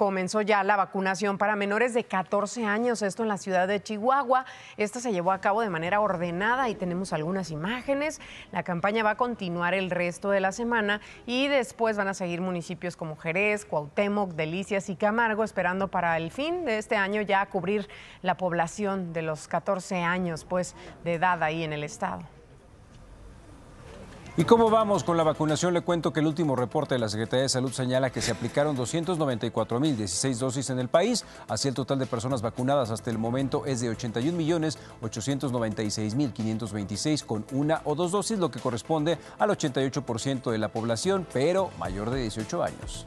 comenzó ya la vacunación para menores de 14 años, esto en la ciudad de Chihuahua. Esta se llevó a cabo de manera ordenada y tenemos algunas imágenes. La campaña va a continuar el resto de la semana y después van a seguir municipios como Jerez, Cuauhtémoc, Delicias y Camargo, esperando para el fin de este año ya cubrir la población de los 14 años pues, de edad ahí en el estado. ¿Y cómo vamos con la vacunación? Le cuento que el último reporte de la Secretaría de Salud señala que se aplicaron 294.016 dosis en el país. Así el total de personas vacunadas hasta el momento es de 81.896.526 con una o dos dosis, lo que corresponde al 88% de la población, pero mayor de 18 años.